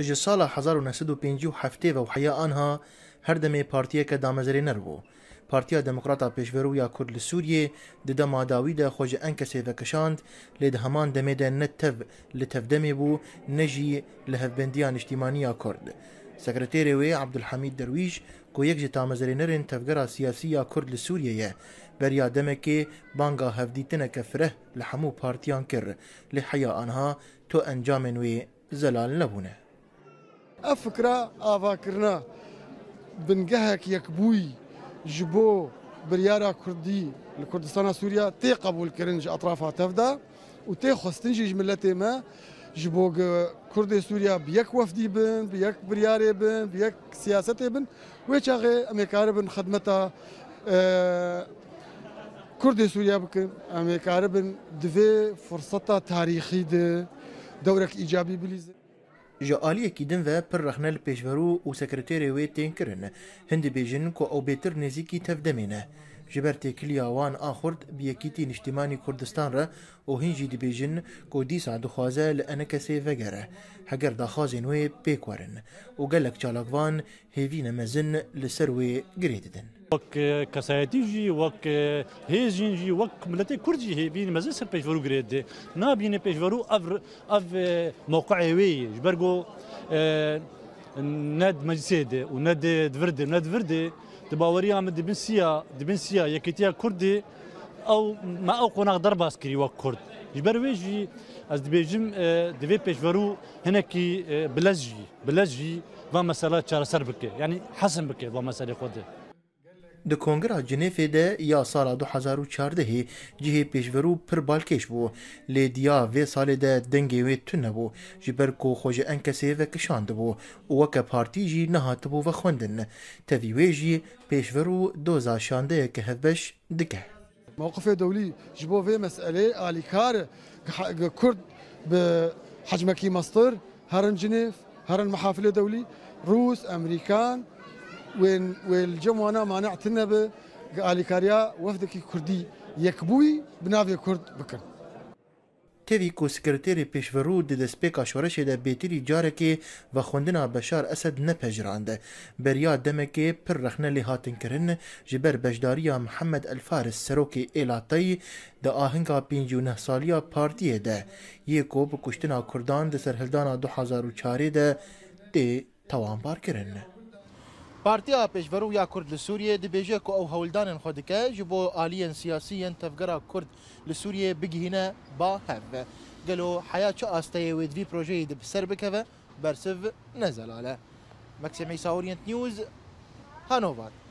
جه سالا 1957 هفته و حیا آنها هر دمه پارتیه که دامزره نرو پارتیا دموکراتا پیشورو یا کرد لسوریه ده ده ماداوی ده خوج انکسی و کشاند لید همان دمه ده نتب لتف دمه بو نجی لحف بندیان اجتیمانی یا کرد سکرتیر وی عبدالحمید درویش کو یک جه تامزره نرن تفگرا سیاسی یا کرد لسوریه یه بریا دمه که بانگا هفدیتنه کفره لحمو پارتیان کر لحیا آنها تو انجام وی زلال نبونه افكرا افاكرنا بنقهك يا كبوي جبو بريارا كردي لكردستان سوريا تي قبول كرنج أطرافها تفدا وتي خستنجي جملتي ما جبو كردي سوريا بيك وفدي بن بيك برياري بن بيك سياستي بن ويشاغي اميكار بن خدمتا أه كردي سوريا بكن اميكار بن دفي فرصتا تاريخي دورك إيجابي بليزي ji aliyekî din ve pir rexne li pêşverû û sekreterê wê tên kirin. Hindî bêjin ku ew bêtir nêzîkî tevdemê ne. جبر تکلی آوان آخرد بیکیتی نشتیمانی کردستان را او هنجی دی بیجن که دیسا دخوازه لانکسی وگره حگر دخوازه نوی پیکورن و گلک چالاگوان هیوی نمزن لسروی گریددن وک کسایتی جی وک هیزین جی وک ملت کردی هی بین مزه سر پیشورو گریده نه بین پیشورو اف اف موقع وی جبرگو ند مجلسیده و ند دورده ند دورده باوەریان دبن سییا دبن سییا یەکێتیە کوردی ئەو ما ئەو قۆناغ دەرباس کردی وەک کورد بەر وێژی ئەس دبێژم دەوێت پێشوەەر و هەنێکی بلەژی بلەژی وا مەسەلا چارەسەر بکێ ینی حەسم بکێ بۆ مەسەری خۆدێ. د کنګرا جنیفې د یا سال 2014 جهه پېشورو پر بالکش بو ل دیا و سال د دنګې و تونه بو جبر کو خوج انکسې و کشاند بو او که پارتی جی نه هات بو و خوندن توی وی جی پېشورو دوزا شانده که هبش دکه موقف دولي جبو في مسألة علي كار كرد بحجمكي مصدر هرن جنيف هرن محافل دولي روس امريكان والجمعة أنا مانعتنا بآليكاريا وفدك كردي یکبوی بناوی کرد بکن تیوی کو سکرتیر پیشورو د دسپیکا شورش د بیتری جاره کې و خوندنا بشار اسد نه پجراند بریا دمکه پر رخنه لی هاتن کرن جبر بجداری محمد الفارس سروکی ایلاتی د آهنگا 59 سالیا پارتی ده یکو په کشتنا کردان د سرهلدان 2004 ده د توان بار کرن پارتیا پێشڤەر یا کورد لسوریه دی بیجه که او هولدان خودکه جبو بۆ سیاسی سیاسیەن تەفگەرا کورد لە سووریە با هفه گلو حیا چ ویدوی پروژه دی بسر بکەوە برسو نزلاله مکسیم ایساوریانت نیوز هانوبر